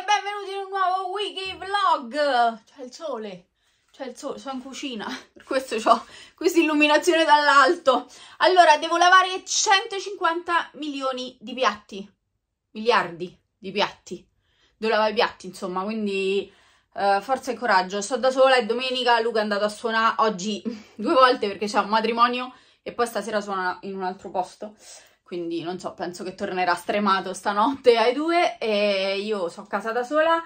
e benvenuti in un nuovo wiki vlog! C'è il sole, c'è il sole, sono in cucina, per questo ho questa illuminazione dall'alto. Allora, devo lavare 150 milioni di piatti, miliardi di piatti. Devo lavare i piatti, insomma, quindi eh, forza e coraggio. Sto da sola è domenica Luca è andato a suonare oggi due volte perché c'è un matrimonio e poi stasera suona in un altro posto quindi non so, penso che tornerà stremato stanotte ai due e io sono a casa da sola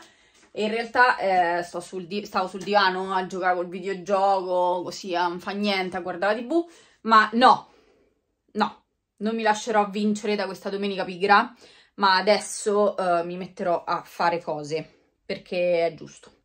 e in realtà eh, sul stavo sul divano a giocare col videogioco, così a eh, non fa niente, a guardare la tv, ma no, no, non mi lascerò vincere da questa domenica pigra, ma adesso eh, mi metterò a fare cose, perché è giusto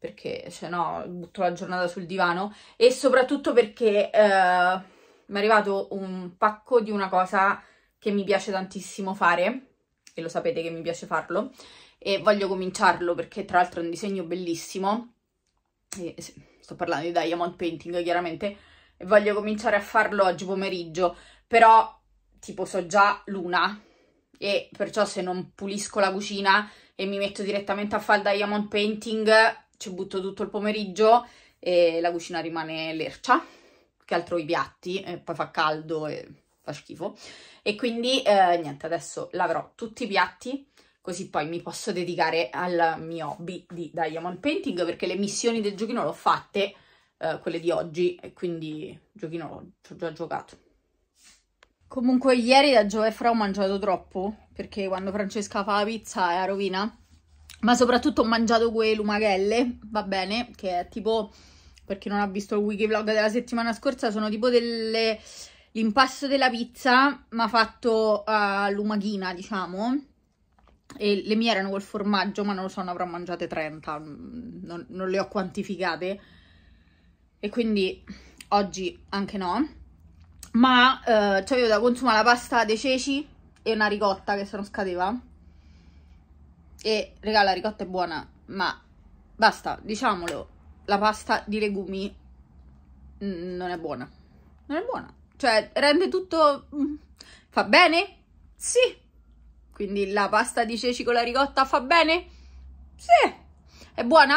perché se no butto la giornata sul divano e soprattutto perché eh, mi è arrivato un pacco di una cosa che mi piace tantissimo fare, e lo sapete che mi piace farlo, e voglio cominciarlo perché tra l'altro è un disegno bellissimo, e, eh, sto parlando di diamond painting chiaramente, e voglio cominciare a farlo oggi pomeriggio, però tipo so già l'una e perciò se non pulisco la cucina e mi metto direttamente a fare il diamond painting ci butto tutto il pomeriggio e la cucina rimane lercia, che altro i piatti, e poi fa caldo e fa schifo. E quindi eh, niente, adesso laverò tutti i piatti, così poi mi posso dedicare al mio hobby di Diamond Painting, perché le missioni del giochino l'ho fatte, eh, quelle di oggi, e quindi il giochino l'ho già giocato. Comunque ieri da Gioe Fra ho mangiato troppo, perché quando Francesca fa la pizza è a rovina, ma soprattutto ho mangiato quei lumachelle, va bene, che è tipo, per chi non ha visto il wiki vlog della settimana scorsa, sono tipo delle L'impasto della pizza mi ha fatto all'umaghina, eh, uh, diciamo, e le mie erano col formaggio, ma non lo so, ne avrò mangiate 30, mm, non, non le ho quantificate, e quindi oggi anche no. Ma eh, uh, cioè avevo da consumare la pasta dei ceci e una ricotta che se non scadeva. E regà, la ricotta è buona, ma basta, diciamolo, la pasta di legumi mm, non è buona. Non è buona. Cioè, rende tutto... Mm, fa bene? Sì. Quindi la pasta di ceci con la ricotta fa bene? Sì. È buona?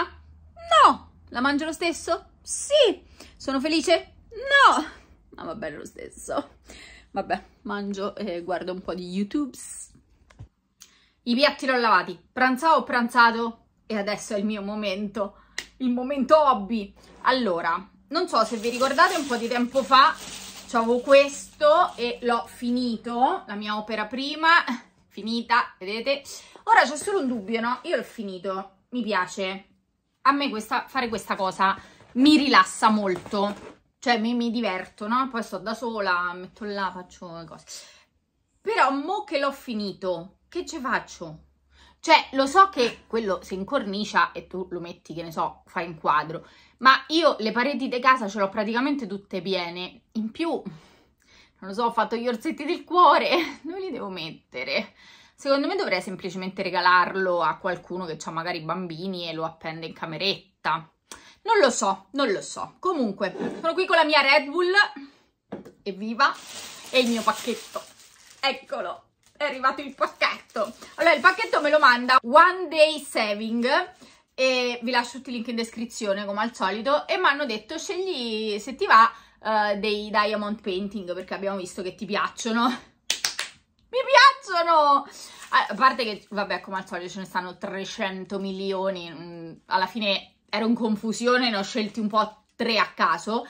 No. La mangio lo stesso? Sì. Sono felice? No. Ma va bene lo stesso. Vabbè, mangio e guardo un po' di YouTube. I piatti l'ho lavati. Pranzavo ho pranzato e adesso è il mio momento. Il momento hobby. Allora, non so se vi ricordate un po' di tempo fa c avevo questo e l'ho finito, la mia opera prima, finita, vedete? Ora c'è solo un dubbio, no? Io l'ho finito, mi piace. A me questa, fare questa cosa mi rilassa molto, cioè mi, mi diverto, no? Poi sto da sola, metto là, faccio le cose. Però mo che l'ho finito, che ci faccio? Cioè, lo so che quello si incornicia e tu lo metti, che ne so, fai un quadro ma io le pareti di casa ce l'ho praticamente tutte piene, in più, non lo so, ho fatto gli orsetti del cuore, Non li devo mettere? Secondo me dovrei semplicemente regalarlo a qualcuno che ha magari bambini e lo appende in cameretta. Non lo so, non lo so. Comunque, sono qui con la mia Red Bull, evviva, e il mio pacchetto. Eccolo, è arrivato il pacchetto. Allora, il pacchetto me lo manda One Day Saving, e vi lascio tutti i link in descrizione come al solito e mi hanno detto scegli se ti va uh, dei diamond painting perché abbiamo visto che ti piacciono mi piacciono a parte che vabbè come al solito ce ne stanno 300 milioni mm, alla fine ero in confusione ne ho scelti un po' tre a caso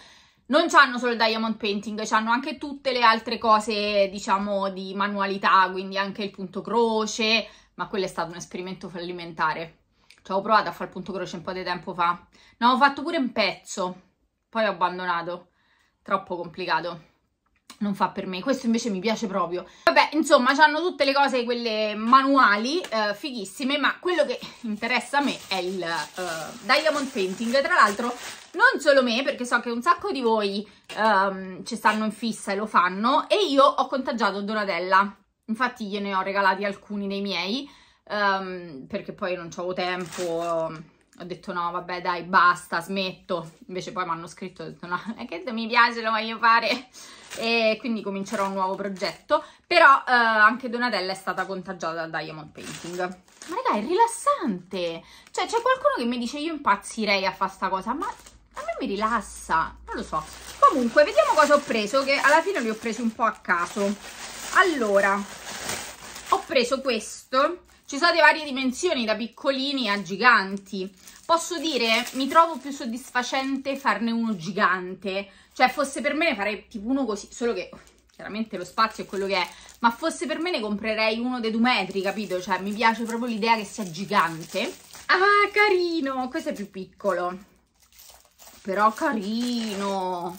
non c'hanno solo il diamond painting, c'hanno anche tutte le altre cose, diciamo, di manualità, quindi anche il punto croce, ma quello è stato un esperimento fallimentare ci avevo provato a fare il punto croce un po' di tempo fa. Ne ho fatto pure un pezzo, poi ho abbandonato. Troppo complicato. Non fa per me, questo invece mi piace proprio. Vabbè, insomma, hanno tutte le cose, quelle manuali, eh, fighissime, ma quello che interessa a me è il eh, Diamond Painting. Tra l'altro, non solo me, perché so che un sacco di voi ehm, ci stanno in fissa e lo fanno, e io ho contagiato Donatella. Infatti gliene ho regalati alcuni dei miei, um, perché poi non avevo tempo, ho detto no, vabbè dai, basta, smetto. Invece poi mi hanno scritto, ho detto no, è che se mi piace lo voglio fare e quindi comincerò un nuovo progetto. Però uh, anche Donatella è stata contagiata da Diamond Painting. Ma raga, è rilassante! Cioè, c'è qualcuno che mi dice io impazzirei a fare sta cosa, ma a me mi rilassa, non lo so. Comunque, vediamo cosa ho preso, che alla fine li ho presi un po' a caso. Allora, ho preso questo ci sono di varie dimensioni, da piccolini a giganti. Posso dire, mi trovo più soddisfacente farne uno gigante. Cioè, fosse per me ne farei tipo uno così, solo che chiaramente lo spazio è quello che è, ma fosse per me ne comprerei uno dei due metri, capito? Cioè, mi piace proprio l'idea che sia gigante. Ah, carino! Questo è più piccolo. Però carino!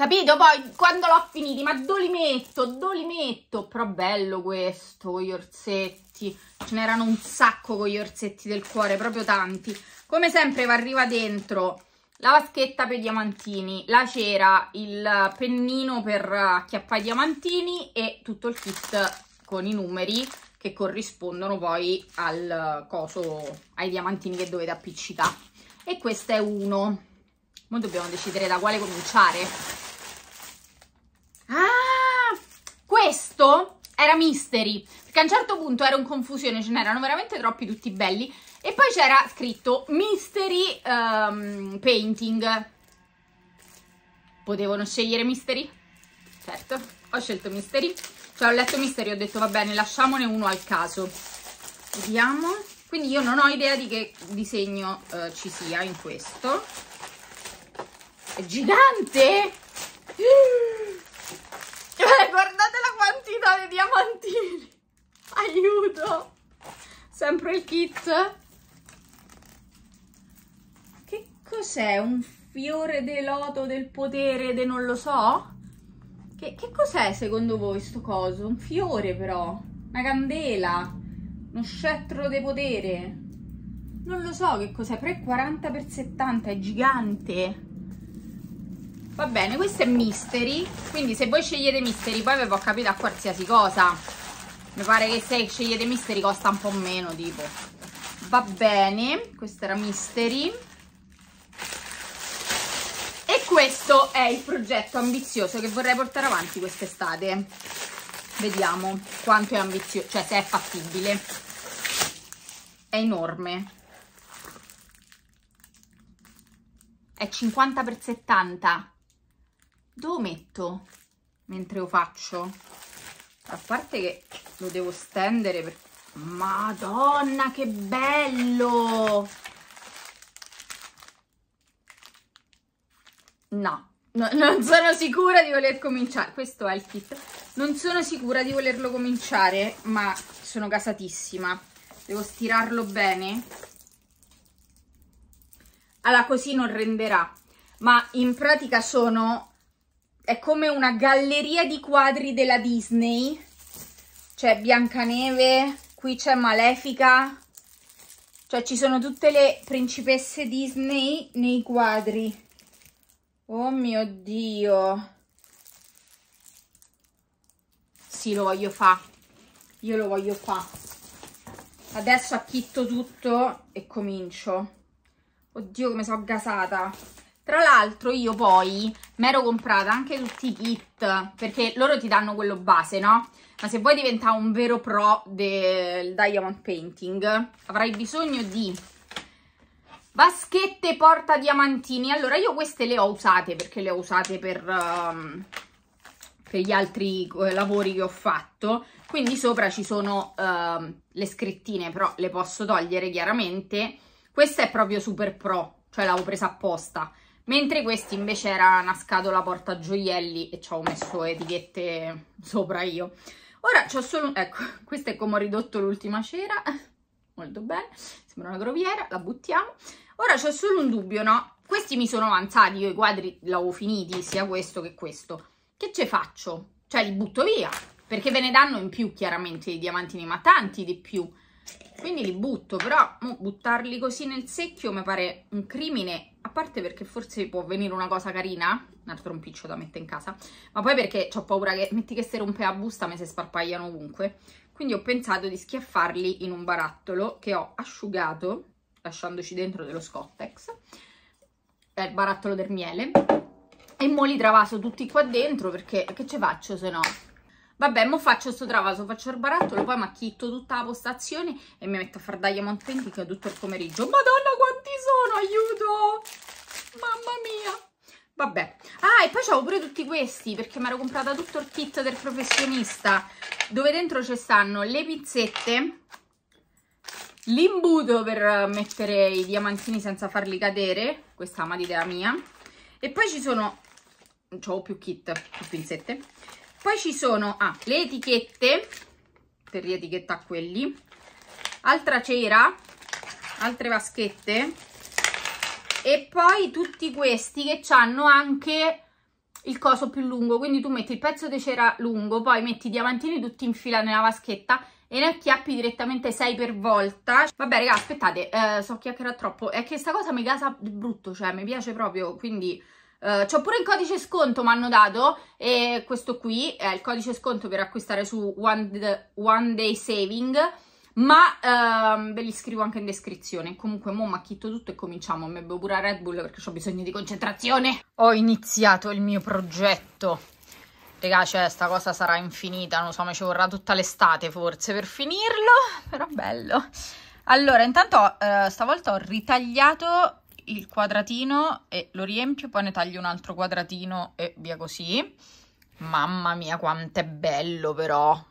Capito? Poi quando l'ho finiti, ma dove li metto? Dove li metto? Però bello questo con gli orsetti. Ce n'erano un sacco con gli orsetti del cuore, proprio tanti. Come sempre va arriva dentro la vaschetta per i diamantini, la cera, il pennino per acchiappare i diamantini e tutto il kit con i numeri che corrispondono poi al coso, ai diamantini che dovete appiccicare. E questo è uno. Ora dobbiamo decidere da quale cominciare. Ah, questo era mystery, perché a un certo punto era un confusione, ce n'erano veramente troppi tutti belli, e poi c'era scritto mystery um, painting. Potevano scegliere mystery? Certo, ho scelto mystery. Cioè ho letto mystery e ho detto va bene, lasciamone uno al caso. Vediamo. Quindi io non ho idea di che disegno uh, ci sia in questo. È gigante! Mm. Eh, guardate la quantità di diamantini. Aiuto. Sempre il kit. Che cos'è? Un fiore del loto del potere de non lo so? Che, che cos'è secondo voi sto coso? Un fiore però. Una candela. Uno scettro de potere. Non lo so che cos'è, però è 40 x 70, è gigante va bene questo è mystery quindi se voi scegliete mystery poi vi può capire a qualsiasi cosa mi pare che se scegliete mystery costa un po' meno tipo va bene questo era mystery e questo è il progetto ambizioso che vorrei portare avanti quest'estate vediamo quanto è ambizioso cioè se è fattibile è enorme è 50 x 70 dove metto mentre lo faccio? A parte che lo devo stendere per... Madonna, che bello! No, no, non sono sicura di voler cominciare. Questo è il kit. Non sono sicura di volerlo cominciare, ma sono casatissima. Devo stirarlo bene. Allora, così non renderà. Ma in pratica sono è come una galleria di quadri della Disney. C'è Biancaneve, qui c'è Malefica. Cioè ci sono tutte le principesse Disney nei quadri. Oh mio Dio. Sì, lo voglio fa. Io lo voglio fa. Adesso acchitto tutto e comincio. Oddio come sono gasata. Tra l'altro io poi mi ero comprata anche tutti i kit, perché loro ti danno quello base, no? Ma se vuoi diventare un vero pro del diamond painting, avrai bisogno di vaschette porta diamantini. Allora io queste le ho usate, perché le ho usate per... Um, per gli altri eh, lavori che ho fatto quindi sopra ci sono uh, le scrittine però le posso togliere chiaramente questa è proprio super pro cioè l'avevo presa apposta mentre questi invece era una scatola porta gioielli e ci ho messo etichette sopra io. Ora ho solo, ecco, questo è come ho ridotto l'ultima cera, molto bene, sembra una groviera, la buttiamo. Ora ho solo un dubbio, no? Questi mi sono avanzati, io i quadri l'avevo finiti, sia questo che questo. Che ce faccio? Cioè li butto via, perché ve ne danno in più chiaramente i diamantini, ma tanti di più. Quindi li butto, però buttarli così nel secchio mi pare un crimine a parte perché forse può venire una cosa carina, un altro rompiccio da mettere in casa, ma poi perché ho paura che metti che se rompe la busta me si sparpagliano ovunque. Quindi ho pensato di schiaffarli in un barattolo che ho asciugato, lasciandoci dentro dello Scottex, è il barattolo del miele, e mo li travaso tutti qua dentro perché che ce faccio se no? Vabbè, mo faccio sto travaso, faccio il barattolo, poi macchitto tutta la postazione e mi metto a far Diamond Painting tutto il pomeriggio. Madonna, quanti sono, aiuto! Mamma mia! Vabbè. Ah, e poi c'avevo pure tutti questi, perché mi ero comprata tutto il kit del professionista, dove dentro ci stanno le pizzette, l'imbuto per mettere i diamantini senza farli cadere, questa è mia, e poi ci sono... Non c'ho più kit, più pinzette poi ci sono ah, le etichette, per rietichetta quelli, altra cera, altre vaschette e poi tutti questi che hanno anche il coso più lungo, quindi tu metti il pezzo di cera lungo, poi metti i diamantini tutti in fila nella vaschetta e ne acchiappi direttamente 6 per volta. Vabbè raga, aspettate, eh, so chiacchierare troppo, è che sta cosa mi casa brutto, cioè mi piace proprio, quindi eh, c'ho pure il codice sconto, mi hanno dato, e questo qui è il codice sconto per acquistare su One, one Day Saving, ma uh, ve li scrivo anche in descrizione. Comunque, mo macchitto tutto e cominciamo. Mi bevo pure a Red Bull perché ho bisogno di concentrazione. Ho iniziato il mio progetto. Raga, cioè, sta cosa sarà infinita, non so, ma ci vorrà tutta l'estate forse per finirlo, però bello. Allora, intanto eh, stavolta ho ritagliato il quadratino e lo riempio, poi ne taglio un altro quadratino e via così. Mamma mia quanto è bello però!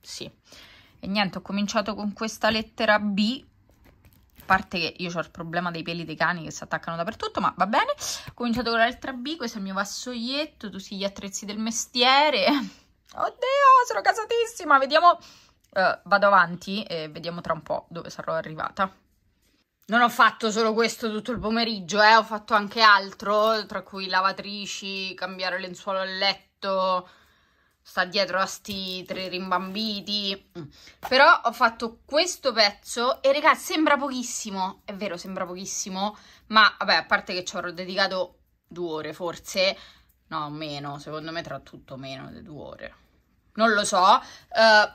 Sì. E niente, ho cominciato con questa lettera B, a parte che io ho il problema dei peli dei cani che si attaccano dappertutto, ma va bene. Ho cominciato con la lettera B, questo è il mio vassoietto, tutti gli attrezzi del mestiere. Oddio, sono casatissima! Vediamo, uh, vado avanti e vediamo tra un po' dove sarò arrivata. Non ho fatto solo questo tutto il pomeriggio, eh, ho fatto anche altro, tra cui lavatrici, cambiare lenzuolo a letto, sta dietro a sti tre rimbambiti. Mm. Però ho fatto questo pezzo e ragazzi, sembra pochissimo, è vero, sembra pochissimo, ma vabbè, a parte che ci avrò dedicato due ore forse, no, meno, secondo me tra tutto meno di due ore non lo so, uh,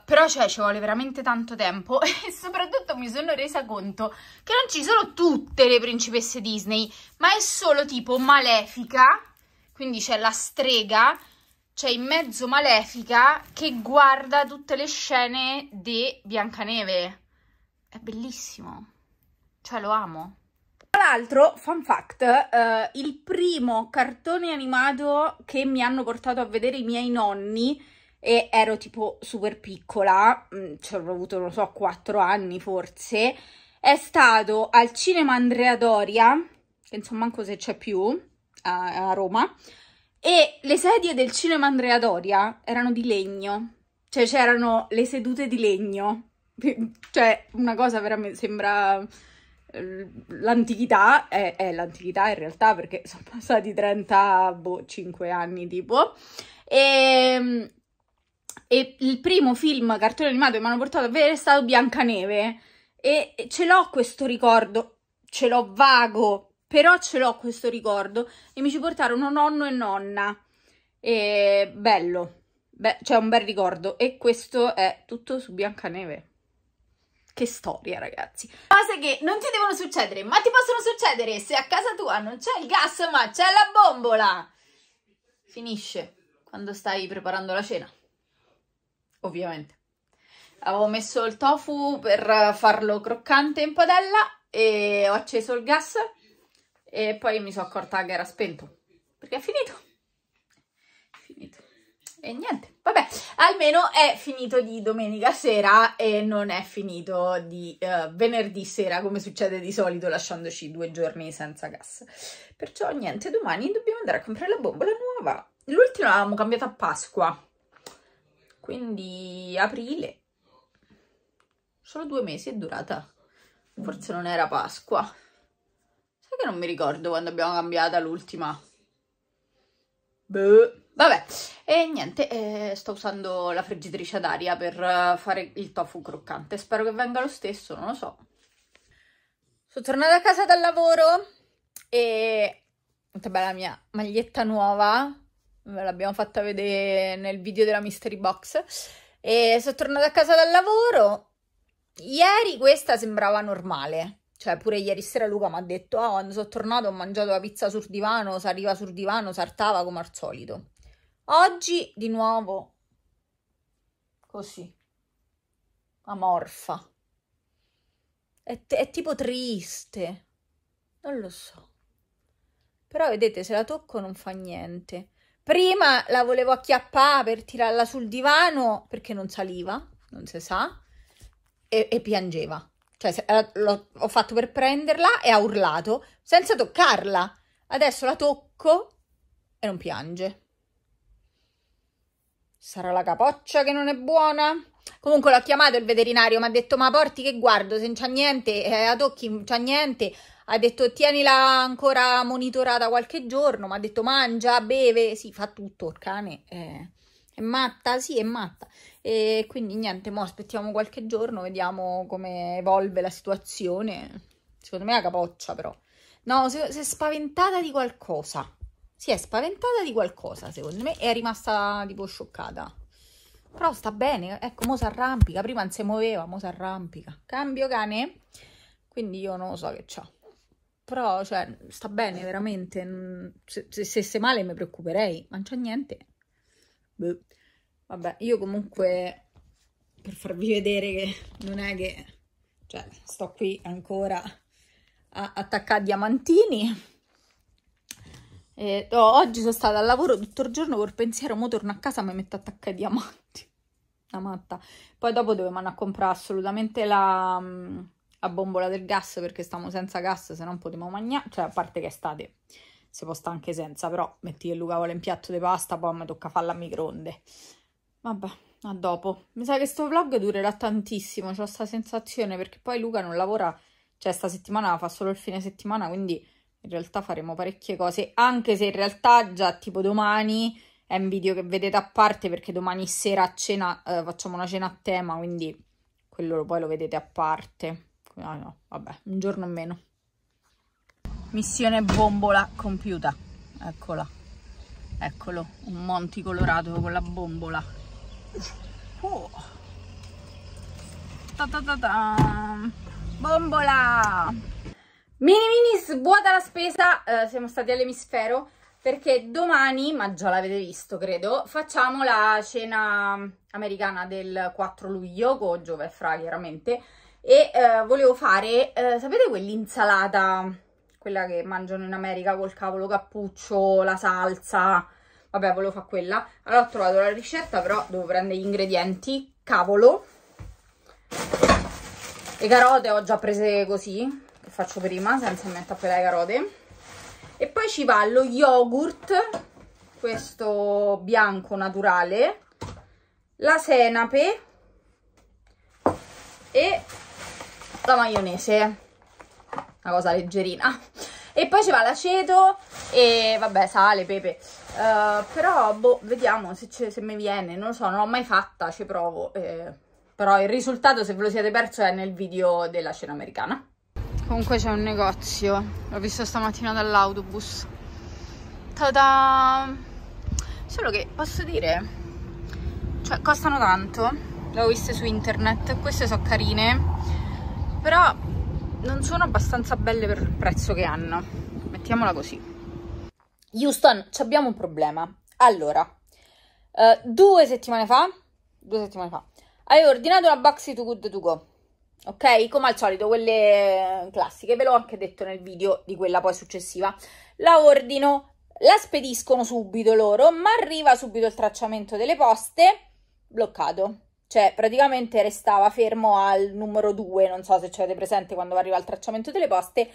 però cioè ci vuole veramente tanto tempo e soprattutto mi sono resa conto che non ci sono tutte le principesse Disney, ma è solo tipo Malefica, quindi c'è la strega, c'è in mezzo Malefica che guarda tutte le scene di Biancaneve. È bellissimo, cioè lo amo. Tra l'altro, fun fact, eh, il primo cartone animato che mi hanno portato a vedere i miei nonni e ero tipo super piccola, mm, ci avrò avuto non so 4 anni forse, è stato al cinema Andrea Doria, che insomma manco se c'è più, a, a Roma, e le sedie del cinema Andrea Doria erano di legno, cioè c'erano le sedute di legno, cioè una cosa veramente sembra l'antichità, è, è l'antichità in realtà perché sono passati 35 boh, anni tipo, e ehm, e il primo film cartone animato che mi hanno portato a vedere è stato Biancaneve e ce l'ho questo ricordo, ce l'ho vago, però ce l'ho questo ricordo e mi ci portarono nonno e nonna. E bello, Beh, c'è cioè un bel ricordo e questo è tutto su Biancaneve. Che storia, ragazzi. Cose che non ti devono succedere, ma ti possono succedere se a casa tua non c'è il gas, ma c'è la bombola. Finisce quando stai preparando la cena ovviamente. Avevo messo il tofu per farlo croccante in padella e ho acceso il gas e poi mi sono accorta che era spento perché è finito. È finito. E niente, vabbè, almeno è finito di domenica sera e non è finito di uh, venerdì sera come succede di solito lasciandoci due giorni senza gas. Perciò niente, domani dobbiamo andare a comprare la bombola nuova. L'ultima l'avevamo cambiata a Pasqua quindi aprile, solo due mesi è durata, forse non era Pasqua, sai che non mi ricordo quando abbiamo cambiato l'ultima, boh. vabbè, e niente, eh, sto usando la friggitrice ad aria per eh, fare il tofu croccante, spero che venga lo stesso, non lo so. Sono tornata a casa dal lavoro e... Guarda la mia maglietta nuova ve l'abbiamo fatta vedere nel video della mystery box e sono tornata a casa dal lavoro ieri questa sembrava normale cioè pure ieri sera Luca mi ha detto oh, quando sono tornato ho mangiato la pizza sul divano si sul divano sartava come al solito oggi di nuovo così amorfa è, è tipo triste non lo so però vedete se la tocco non fa niente Prima la volevo acchiappare per tirarla sul divano perché non saliva, non si sa, e, e piangeva. Cioè, eh, l'ho fatto per prenderla e ha urlato senza toccarla. Adesso la tocco e non piange. Sarà la capoccia che non è buona? Comunque l'ho chiamato il veterinario, mi ha detto ma porti che guardo, se non c'è niente, eh, ad occhi non c'è niente. Ha detto tienila ancora monitorata qualche giorno, mi ha detto mangia, beve, sì, fa tutto, il cane eh, è, matta, sì, è matta. E quindi niente, mo aspettiamo qualche giorno, vediamo come evolve la situazione. Secondo me è la capoccia però. No, si è spaventata di qualcosa. Si è spaventata di qualcosa, secondo me, e è rimasta tipo scioccata. Però sta bene, ecco, mo si arrampica. prima non si muoveva, mo si arrampica. Cambio cane, quindi io non lo so che c'ho. Però, cioè, sta bene, veramente. Mm, se stesse male mi preoccuperei, ma non c'è niente. Beh. Vabbè, io comunque, per farvi vedere che non è che... Cioè, sto qui ancora a attaccare diamantini e, oh, oggi sono stata al lavoro tutto il giorno col pensiero, mo torno a casa e mi metto a attaccare diamanti. La matta. Poi dopo dovevamo a comprare assolutamente la, la, bombola del gas perché stiamo senza gas, se non potevamo mangiare. Cioè, a parte che è estate si può stare anche senza, però metti che Luca vuole un piatto di pasta, poi mi tocca farla a microonde. Vabbè, a dopo. Mi sa che sto vlog durerà tantissimo, ho questa sensazione, perché poi Luca non lavora, cioè sta settimana fa solo il fine settimana, quindi in realtà faremo parecchie cose, anche se in realtà già tipo domani è un video che vedete a parte perché domani sera a cena eh, facciamo una cena a tema, quindi quello poi lo vedete a parte. No, ah, no, vabbè, un giorno o meno. Missione bombola compiuta. Eccola. Eccolo, un Monti Colorato con la bombola. Oh. Ta ta ta ta. Bombola! Mini mini svuota la spesa, eh, siamo stati all'emisfero perché domani, ma già l'avete visto credo, facciamo la cena americana del 4 luglio con Giove e Fra chiaramente e eh, volevo fare, eh, sapete quell'insalata, quella che mangiano in America col cavolo cappuccio, la salsa, vabbè volevo fare quella, allora ho trovato la ricetta però devo prendere gli ingredienti, cavolo, le carote ho già prese così, faccio prima senza intappare le carote e poi ci va lo yogurt questo bianco naturale la senape e la maionese una cosa leggerina e poi ci va l'aceto e vabbè sale, pepe uh, però boh, vediamo se, se, mi viene non lo so, non l'ho mai fatta, ci provo eh. però il risultato se ve lo siete perso è nel video della cena americana comunque c'è un negozio l'ho visto stamattina dall'autobus tada solo che posso dire cioè costano tanto le ho viste su internet queste sono carine però non sono abbastanza belle per il prezzo che hanno mettiamola così Houston abbiamo un problema allora eh, due settimane fa due settimane fa hai ordinato una boxy to good to go ok? Come al solito, quelle classiche, ve l'ho anche detto nel video di quella poi successiva. La ordino, la spediscono subito loro, ma arriva subito il tracciamento delle poste bloccato. Cioè, praticamente restava fermo al numero 2, non so se ci avete presente quando arriva il tracciamento delle poste,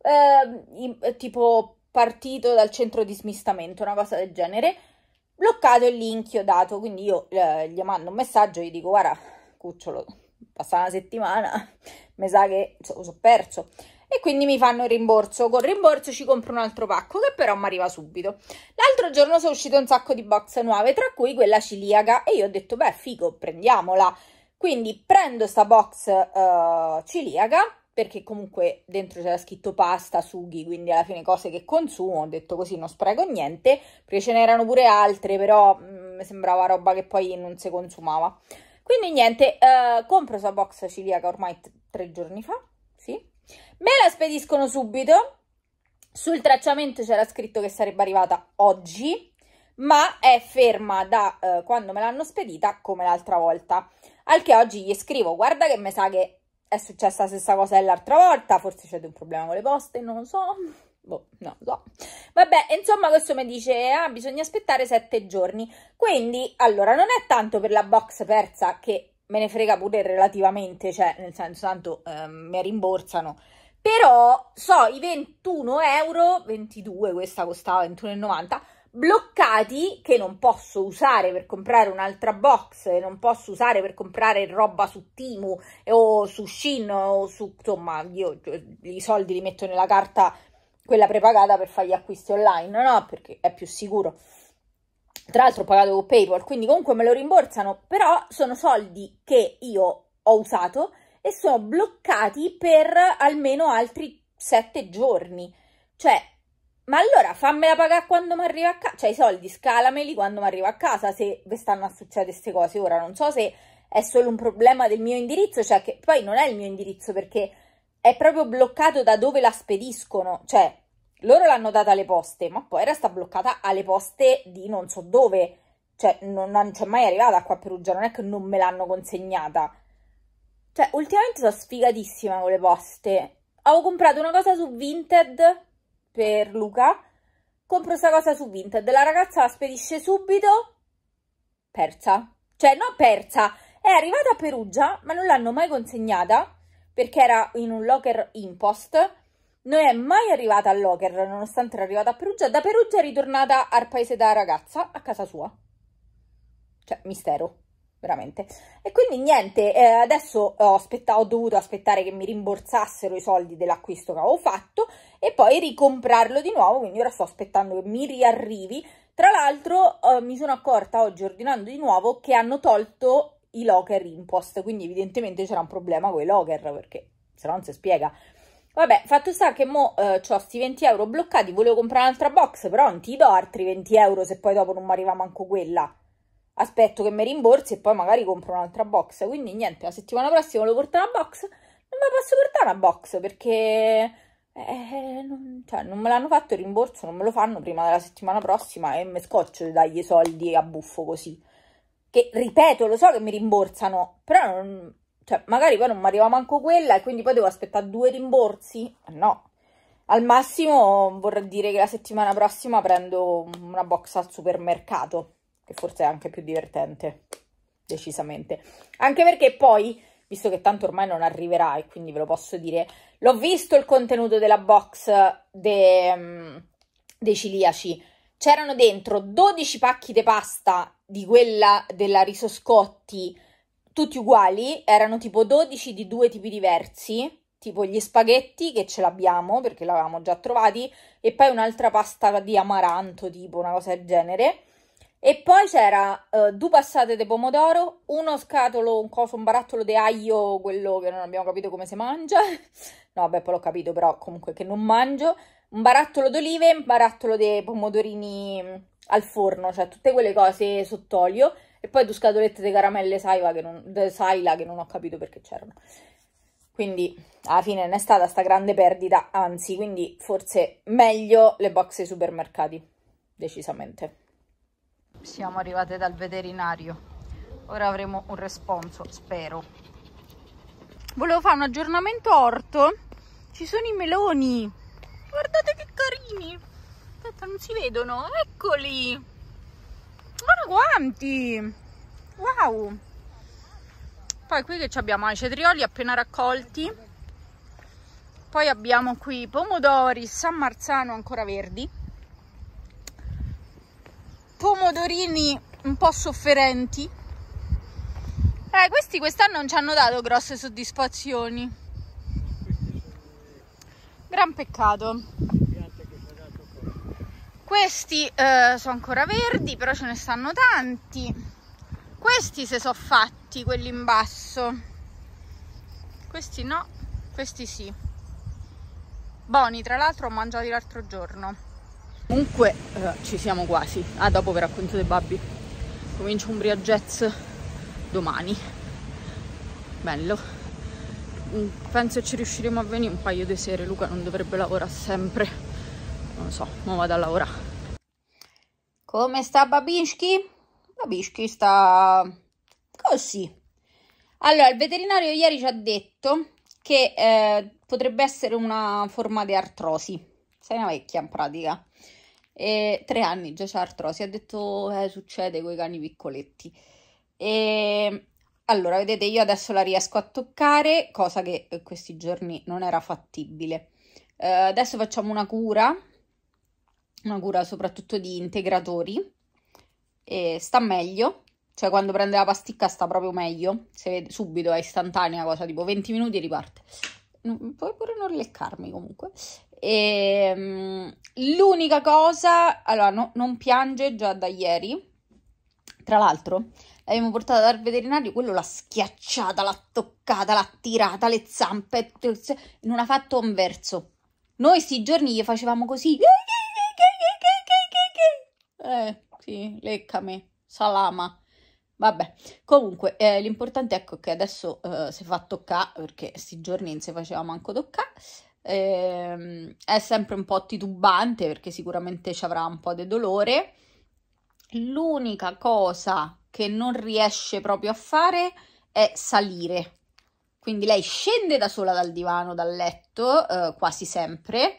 eh, tipo partito dal centro di smistamento, una cosa del genere, bloccato e lì dato, Quindi io eh, gli mando un messaggio e gli dico, guarda, cucciolo, passata una settimana, mi sa che lo so perso. E quindi mi fanno il rimborso. Col rimborso ci compro un altro pacco che però mi arriva subito. L'altro giorno sono uscite un sacco di box nuove, tra cui quella ciliaca. E io ho detto, beh, figo, prendiamola. Quindi prendo sta box uh, ciliaga, perché comunque dentro c'era scritto pasta, sughi, quindi alla fine cose che consumo. Ho detto così non spreco niente, perché ce n'erano pure altre, però mm, mi sembrava roba che poi non si consumava. Quindi niente, eh, compro questa box ciliaca ormai tre giorni fa, sì. Me la spediscono subito. Sul tracciamento c'era scritto che sarebbe arrivata oggi, ma è ferma da eh, quando me l'hanno spedita come l'altra volta. Al che oggi gli scrivo, guarda che mi sa che è successa la stessa cosa dell'altra volta, forse c'è un problema con le poste, non lo so. Boh, no, so. Vabbè, insomma, questo mi dice, ah, bisogna aspettare sette giorni. Quindi, allora, non è tanto per la box persa che me ne frega pure relativamente, cioè, nel senso, tanto eh, mi rimborsano. Però, so, i 21 euro, 22, questa costava 21,90, bloccati, che non posso usare per comprare un'altra box, non posso usare per comprare roba su Timu o su Shin o su, insomma, io i soldi li metto nella carta quella prepagata per fare gli acquisti online, no? Perché è più sicuro. Tra l'altro ho pagato con PayPal, quindi comunque me lo rimborsano, però sono soldi che io ho usato e sono bloccati per almeno altri sette giorni. Cioè, ma allora fammela pagare quando mi arriva a casa, cioè i soldi scalameli quando mi arriva a casa se vi stanno a succedere queste cose. Ora non so se è solo un problema del mio indirizzo, cioè che poi non è il mio indirizzo perché è proprio bloccato da dove la spediscono, cioè loro l'hanno data alle poste, ma poi resta bloccata alle poste di non so dove, cioè non, non c'è cioè, mai arrivata qua a Perugia, non è che non me l'hanno consegnata. Cioè, ultimamente sono sfigatissima con le poste. Avevo comprato una cosa su Vinted per Luca, compro questa cosa su Vinted, la ragazza la spedisce subito, persa. Cioè, no persa, è arrivata a Perugia, ma non l'hanno mai consegnata perché era in un locker impost, non è mai arrivata al locker, nonostante era arrivata a Perugia, da Perugia è ritornata al paese da ragazza, a casa sua. Cioè, mistero, veramente. E quindi niente, eh, adesso ho, ho dovuto aspettare che mi rimborsassero i soldi dell'acquisto che avevo fatto e poi ricomprarlo di nuovo, quindi ora sto aspettando che mi riarrivi. Tra l'altro eh, mi sono accorta oggi ordinando di nuovo che hanno tolto i locker in post, quindi evidentemente c'era un problema con i locker perché se no non si spiega. Vabbè, fatto sta che mo eh, ho sti 20 euro bloccati, volevo comprare un'altra box, però non ti do altri 20 euro se poi dopo non mi arriva manco quella. Aspetto che mi rimborsi e poi magari compro un'altra box. Quindi niente, la settimana prossima volevo portare una box. Non me la posso portare una box perché... Eh, non, cioè, non me l'hanno fatto il rimborso, non me lo fanno prima della settimana prossima e mi scoccio di dargli i soldi a buffo così che ripeto, lo so che mi rimborsano, però non, cioè, magari poi non mi arriva manco quella e quindi poi devo aspettare due rimborsi? No. Al massimo vorrà dire che la settimana prossima prendo una box al supermercato, che forse è anche più divertente, decisamente. Anche perché poi, visto che tanto ormai non arriverà e quindi ve lo posso dire, l'ho visto il contenuto della box de, mm, dei ciliaci, c'erano dentro 12 pacchi di pasta di quella della Risoscotti, tutti uguali, erano tipo 12 di due tipi diversi, tipo gli spaghetti che ce l'abbiamo perché l'avevamo già trovati e poi un'altra pasta di amaranto, tipo una cosa del genere. E poi c'era uh, due passate di pomodoro, uno scatolo, un coso, un barattolo di aglio, quello che non abbiamo capito come si mangia. No, vabbè, poi l'ho capito, però comunque che non mangio un barattolo d'olive e un barattolo dei pomodorini mm, al forno, cioè tutte quelle cose sott'olio e poi due scatolette di caramelle Saila che non, de, Saila che non ho capito perché c'erano. Quindi alla fine non è stata sta grande perdita, anzi, quindi forse meglio le box ai supermercati, decisamente. Siamo arrivate dal veterinario, ora avremo un responso, spero. Volevo fare un aggiornamento orto, ci sono i meloni, Guardate che carini. Aspetta, non si vedono. Eccoli. Guarda quanti. Wow. Poi qui che abbiamo i cetrioli appena raccolti. Poi abbiamo qui pomodori San Marzano ancora verdi. Pomodorini un po' sofferenti. Eh, questi quest'anno non ci hanno dato grosse soddisfazioni gran peccato questi eh, sono ancora verdi però ce ne stanno tanti questi se sono fatti quelli in basso questi no questi sì buoni tra l'altro ho mangiati l'altro giorno comunque eh, ci siamo quasi ah dopo vi racconto dei babbi comincio un briagezz domani bello Mm, penso ci riusciremo a venire un paio di sere. Luca non dovrebbe lavorare sempre. Non lo so, ma vado a lavorare. Come sta Babischi? Babischi sta così. Allora, il veterinario ieri ci ha detto che eh, potrebbe essere una forma di artrosi. Sei una vecchia in pratica. E tre anni già c'è artrosi. Ha detto, eh, succede con i cani piccoletti. E allora, vedete, io adesso la riesco a toccare, cosa che eh, questi giorni non era fattibile. Eh, adesso facciamo una cura, una cura soprattutto di integratori, e sta meglio, cioè quando prende la pasticca sta proprio meglio, se vede, subito è istantanea cosa, tipo 20 minuti e riparte. Puoi pure non leccarmi comunque. E, ehm, l'unica cosa, allora no, non piange già da ieri, tra l'altro l'abbiamo portata dal veterinario, quello l'ha schiacciata, l'ha toccata, l'ha tirata, le zampe, non ha fatto un verso. Noi sti giorni gli facevamo così. Eh, sì, leccami, salama. Vabbè, comunque eh, l'importante ecco che adesso eh, si fa toccare, perché sti giorni non si faceva manco toccare, eh, è sempre un po' titubante perché sicuramente ci avrà un po' di dolore. L'unica cosa che non riesce proprio a fare è salire. Quindi lei scende da sola dal divano, dal letto, eh, quasi sempre,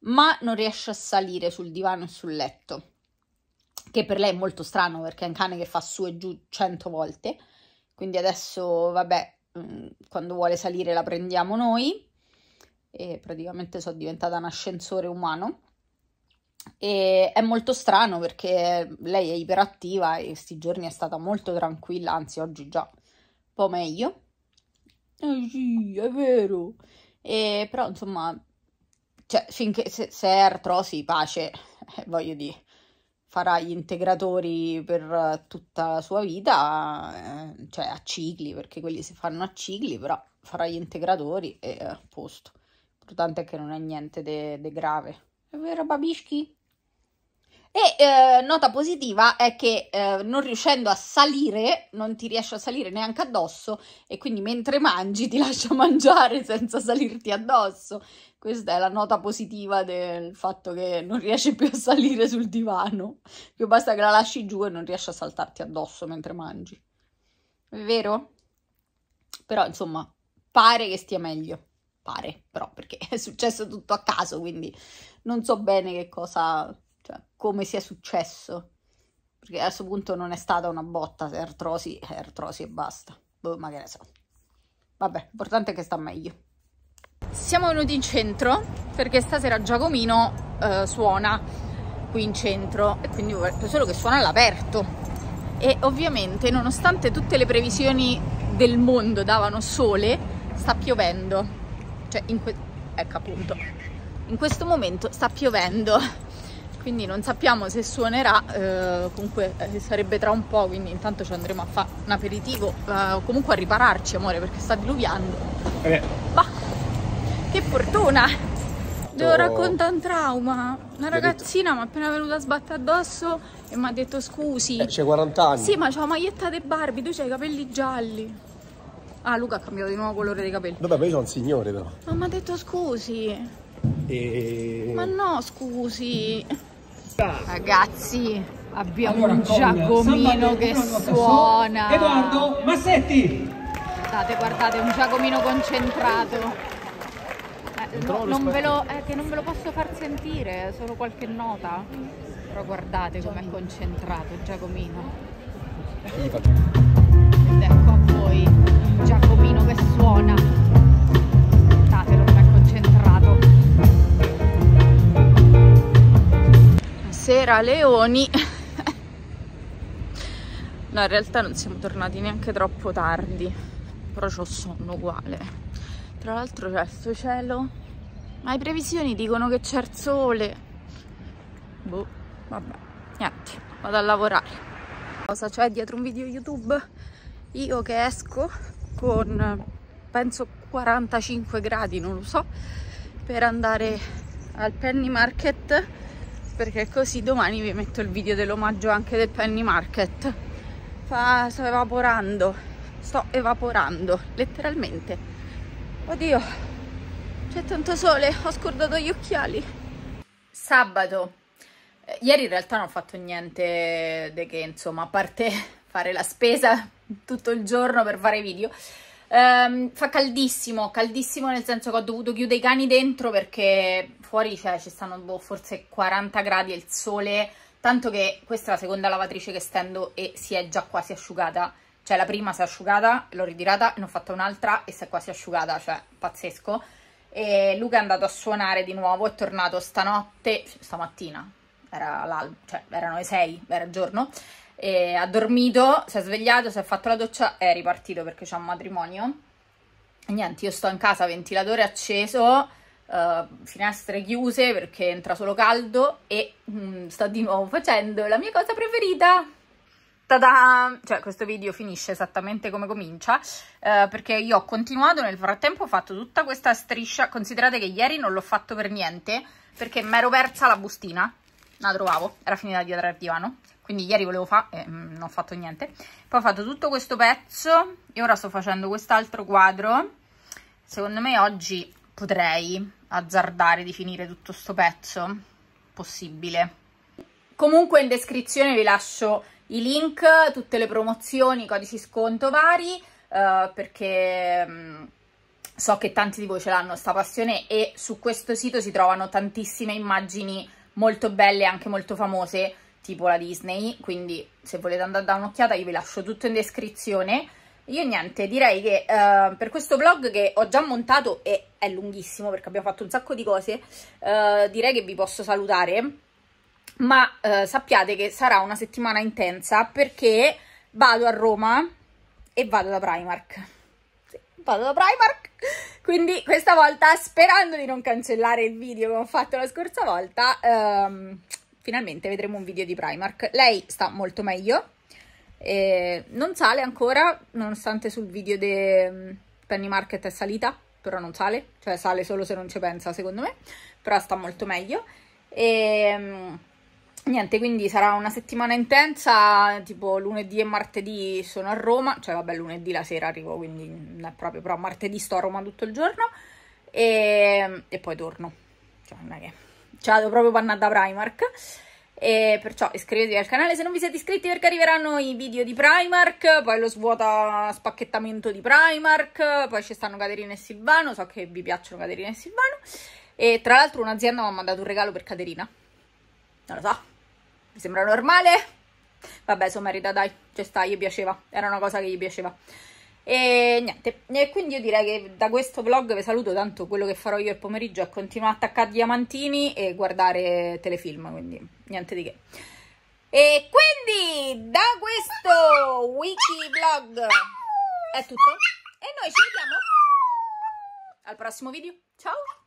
ma non riesce a salire sul divano e sul letto, che per lei è molto strano perché è un cane che fa su e giù cento volte. Quindi adesso, vabbè, mm, quando vuole salire la prendiamo noi e praticamente sono diventata un ascensore umano e è molto strano perché lei è iperattiva e questi giorni è stata molto tranquilla, anzi oggi già un po' meglio. Eh sì, è vero. E, però insomma, cioè, finché, se, se è artrosi, pace, eh, voglio dire, farà gli integratori per tutta la sua vita, eh, cioè a cicli, perché quelli si fanno a cicli, però farà gli integratori e a eh, posto. L'importante è che non è niente di grave. È vero, babischi? E eh, nota positiva è che eh, non riuscendo a salire, non ti riesce a salire neanche addosso e quindi mentre mangi ti lascia mangiare senza salirti addosso. Questa è la nota positiva del fatto che non riesci più a salire sul divano, Più basta che la lasci giù e non riesci a saltarti addosso mentre mangi. È vero? Però insomma, pare che stia meglio. Pare, però, perché è successo tutto a caso, quindi non so bene che cosa, cioè, come sia successo, perché a questo punto non è stata una botta, se artrosi, artrosi e basta, boh, ma che ne so. Vabbè, l'importante è che sta meglio. Siamo venuti in centro perché stasera Giacomino eh, suona qui in centro e quindi solo che suona all'aperto e ovviamente nonostante tutte le previsioni del mondo davano sole sta piovendo cioè in que- ecco appunto in questo momento sta piovendo quindi non sappiamo se suonerà eh, comunque eh, sarebbe tra un po' quindi intanto ci andremo a fare un aperitivo eh, comunque a ripararci amore perché sta diluviando eh. Bah, che fortuna devo raccontare un trauma una ragazzina mi è appena venuta a sbattere addosso e mi ha detto scusi eh, c'è 40 anni sì ma c'ho la maglietta di Barbie tu c'hai i capelli gialli ah Luca ha cambiato di nuovo colore dei capelli vabbè ma io sono un signore però ma mi ha detto scusi e... Ma no, scusi. Ragazzi, abbiamo allora, un Giacomino che suona. Edoardo Massetti. Guardate, guardate, un Giacomino concentrato. Eh, non ve lo, eh, che non ve lo posso far sentire, solo qualche nota. Però guardate com'è concentrato Giacomino. tra leoni no in realtà non siamo tornati neanche troppo tardi però ho sonno uguale tra l'altro c'è questo cielo ma le previsioni dicono che c'è il sole boh vabbè niente vado a lavorare cosa c'è dietro un video youtube io che esco con penso 45 gradi non lo so per andare al penny market perché così domani vi metto il video dell'omaggio anche del penny market Fa, sto evaporando sto evaporando letteralmente oddio c'è tanto sole ho scordato gli occhiali sabato eh, ieri in realtà non ho fatto niente di che insomma a parte fare la spesa tutto il giorno per fare video Um, fa caldissimo, caldissimo nel senso che ho dovuto chiudere i cani dentro perché fuori cioè, ci stanno boh, forse 40 gradi e il sole, tanto che questa è la seconda lavatrice che stendo e si è già quasi asciugata, cioè la prima si è asciugata, l'ho ritirata, ne ho fatta un'altra e si è quasi asciugata, cioè pazzesco. E Luca è andato a suonare di nuovo, è tornato stanotte, stamattina, era l'alba, cioè erano le 6, era giorno, e ha dormito, si è svegliato, si è fatto la doccia, e è ripartito perché c'è un matrimonio. E niente, io sto in casa, ventilatore acceso, uh, finestre chiuse perché entra solo caldo e mm, sto di nuovo facendo la mia cosa preferita. Tada! Cioè, questo video finisce esattamente come comincia, eh, perché io ho continuato, nel frattempo ho fatto tutta questa striscia, considerate che ieri non l'ho fatto per niente, perché mi ero persa la bustina, la trovavo, era finita dietro al divano, quindi ieri volevo fare e eh, mm, non ho fatto niente poi ho fatto tutto questo pezzo e ora sto facendo quest'altro quadro secondo me oggi potrei azzardare di finire tutto questo pezzo possibile comunque in descrizione vi lascio i link tutte le promozioni codici sconto vari eh, perché mh, mm, so che tanti di voi ce l'hanno sta passione e su questo sito si trovano tantissime immagini molto belle e anche molto famose tipo la Disney, quindi se volete andare a dare un'occhiata io vi lascio tutto in descrizione. Io niente, direi che uh, per questo vlog che ho già montato e è lunghissimo perché abbiamo fatto un sacco di cose, uh, direi che vi posso salutare, ma uh, sappiate che sarà una settimana intensa perché vado a Roma e vado da Primark. vado da Primark, quindi questa volta sperando di non cancellare il video che ho fatto la scorsa volta... Um, finalmente vedremo un video di Primark. Lei sta molto meglio, eh, non sale ancora, nonostante sul video di mm, Penny Market è salita, però non sale, cioè sale solo se non ci pensa secondo me, però sta molto meglio. E, mm, niente, quindi sarà una settimana intensa, tipo lunedì e martedì sono a Roma, cioè vabbè lunedì la sera arrivo, quindi non è proprio, però martedì sto a Roma tutto il giorno e, mm, e poi torno, cioè non è che cioè proprio pannata Primark. E perciò iscrivetevi al canale se non vi siete iscritti perché arriveranno i video di Primark, poi lo svuota spacchettamento di Primark, poi ci stanno Caterina e Silvano, so che vi piacciono Caterina e Silvano. E tra l'altro un'azienda mi ha mandato un regalo per Caterina. Non lo so, mi sembra normale? Vabbè, sono sommerita dai, cioè sta, gli piaceva, era una cosa che gli piaceva. E niente, e quindi io direi che da questo vlog vi saluto, tanto quello che farò io il pomeriggio è continuare a attaccare diamantini e guardare telefilm, quindi niente di che. E quindi da questo wiki vlog è tutto e noi ci vediamo al prossimo video. Ciao!